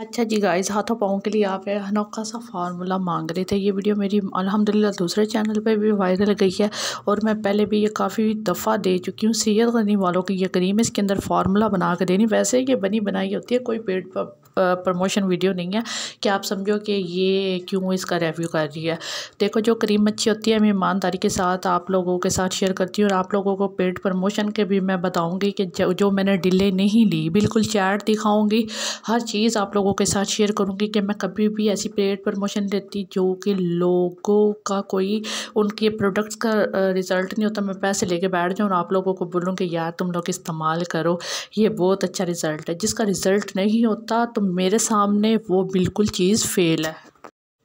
अच्छा जी गाइस हाथों पाँव के लिए आप अनोखा सा फार्मूला मांग रहे थे ये वीडियो मेरी अल्हम्दुलिल्लाह दूसरे चैनल पे भी वायरल गई है और मैं पहले भी ये काफ़ी दफ़ा दे चुकी हूँ सैद गनी वालों की ये क्रीम इसके अंदर फार्मूला बना कर देनी वैसे ये बनी बनाई होती है कोई पेड प्रमोशन वीडियो नहीं है कि आप समझो कि ये क्यों इसका रिव्यू कर रही है देखो जो क्रीम अच्छी होती है मैं ईमानदारी के साथ आप लोगों के साथ शेयर करती हूँ और आप लोगों को पेड प्रमोशन के भी मैं बताऊँगी कि जो मैंने डिले नहीं ली बिल्कुल चैट दिखाऊँगी हर चीज़ आप लोगों लोगों के साथ शेयर करूँगी कि मैं कभी भी ऐसी पेड प्रमोशन देती जो कि लोगों का कोई उनके प्रोडक्ट्स का रिज़ल्ट नहीं होता मैं पैसे लेके बैठ जाऊँ और आप लोगों को बोलूँ कि यार तुम लोग इस्तेमाल करो ये बहुत अच्छा रिज़ल्ट है जिसका रिज़ल्ट नहीं होता तो मेरे सामने वो बिल्कुल चीज़ फेल है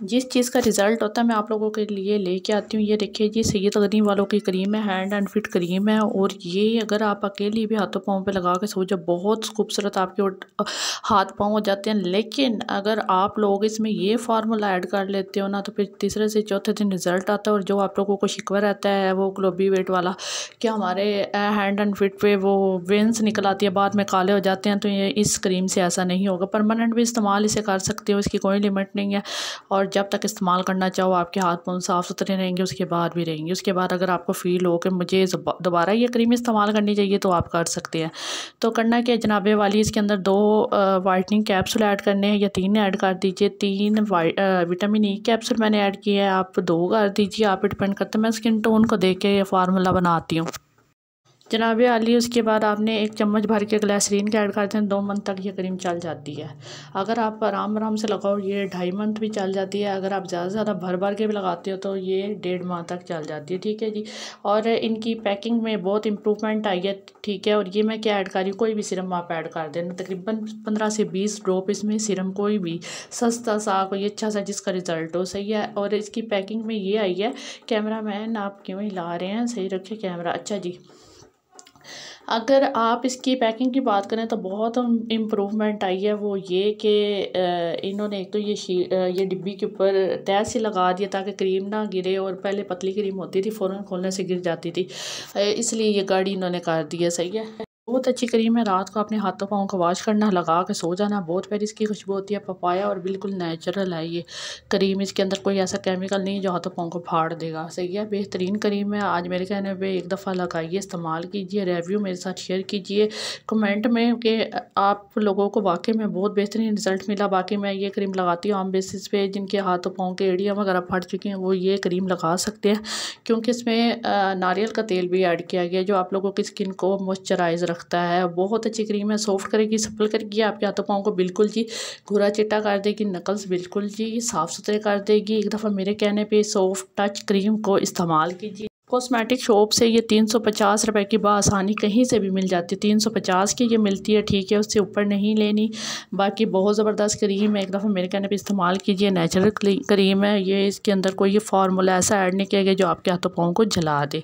जिस चीज़ का रिज़ल्ट होता है मैं आप लोगों के लिए लेके आती हूँ ये देखिए ये सैद गनी वालों की क्रीम है हैंड एंड फिट क्रीम है और ये अगर आप अकेली भी हाथों पाँव पे लगा के सो बहुत खूबसूरत आपके हाथ पाँव हो जाते हैं लेकिन अगर आप लोग इसमें ये फार्मूला ऐड कर लेते हो ना तो फिर तीसरे से चौथे दिन रिज़ल्ट आता है और जो आप लोगों को शिकवा रहता है वो ग्लोबी वेट वाला कि हमारे हैंड एंड फिट पर वो वेंस निकल आती है बाद में काले हो जाते हैं तो ये इस क्रीम से ऐसा नहीं होगा परमानेंट भी इस्तेमाल इसे कर सकते हो इसकी कोई लिमिट नहीं है और और जब तक इस्तेमाल करना चाहो आपके हाथ पाँव साफ़ सुथरे रहेंगे उसके बाद भी रहेंगे उसके बाद अगर आपको फ़ील हो कि मुझे दोबारा ये क्रीम इस्तेमाल करनी चाहिए तो आप कर सकते हैं तो करना क्या जनाबे वाली इसके अंदर दो वाइटनिंग कैप्सूल ऐड करने हैं या तीन ऐड कर दीजिए तीन विटामिन ई कैप्सूल मैंने ऐड किया है आप दो कर दीजिए आप डिपेंड करते हैं मैं स्किन टोन को देख के ये फार्मूला बनाती हूँ जनाब आली उसके बाद आपने एक चम्मच भर के ग्लासरीन का ऐड करते हैं दो मंथ तक ये क्रीम चल जाती है अगर आप आराम आराम से लगाओ ये ढाई मंथ भी चल जाती है अगर आप ज़्यादा से ज़्यादा भर भर के भी लगाते हो तो ये डेढ़ माह तक चल जाती है ठीक है जी और इनकी पैकिंग में बहुत इंप्रूवमेंट आई है ठीक है और ये मैं क्या ऐड कर रही हूँ कोई भी सिरम आप ऐड कर देना तकरीबन पंद्रह से बीस ड्रॉप इसमें सिरम कोई भी सस्ता सा कोई अच्छा सा जिसका रिज़ल्ट हो सही है और इसकी पैकिंग में ये आई है कैमरा मैन आप क्यों ही ला रहे हैं सही रखे कैमरा अच्छा जी अगर आप इसकी पैकिंग की बात करें तो बहुत इम्प्रूवमेंट आई है वो ये कि इन्होंने एक तो ये शी ये डिब्बी के ऊपर तय से लगा दिया ताकि क्रीम ना गिरे और पहले पतली क्रीम होती थी फ़ौरन खोलने से गिर जाती थी इसलिए ये गाड़ी इन्होंने कर दी है सही है बहुत अच्छी क्रीम है रात को अपने हाथों पाँव को वॉश करना लगा के सो जाना बहुत प्यारी इसकी खुशबू होती है पपाया और बिल्कुल नेचुरल है ये क्रीम इसके अंदर कोई ऐसा केमिकल नहीं जो हाथों पाँव को फाड़ देगा सही है बेहतरीन क्रीम है आज मेरे कहने पर एक दफ़ा लगाइए इस्तेमाल कीजिए रिव्यू मेरे साथ शेयर कीजिए कमेंट में कि आप लोगों को वाकई में बहुत बेहतरीन रिजल्ट मिला बाकी मैं ये क्रीम लगाती हूँ आम बेसिस पे जिनके हाथों पाँव के एड़िया वगैरह फट चुकी हैं वो ये क्रीम लगा सकते हैं क्योंकि इसमें नारियल का तेल भी ऐड किया गया जो आप लोगों की स्किन को मॉइस्चराइज रख रखता है बहुत अच्छी क्रीम है सॉफ्ट करेगी सफल करेगी आपके हाथों तो पाँव को बिल्कुल जी घुरा चिट्टा कर देगी नकल्स बिल्कुल जी साफ़ सुथरे कर देगी एक दफ़ा मेरे कहने पे सॉफ्ट टच क्रीम को इस्तेमाल कीजिए कॉस्मेटिक शॉप से ये तीन सौ पचास रुपए की आसानी कहीं से भी मिल जाती है तीन सौ पचास की ये मिलती है ठीक है उससे ऊपर नहीं लेनी बाकी बहुत ज़बरदस्त क्रीम है एक दफ़ा मेरे कहने पे इस्तेमाल कीजिए नेचुरल क्रीम है ये इसके अंदर कोई ये फार्मूला ऐसा ऐड नहीं किया गया जो आपके हाथों पाँव को जला दे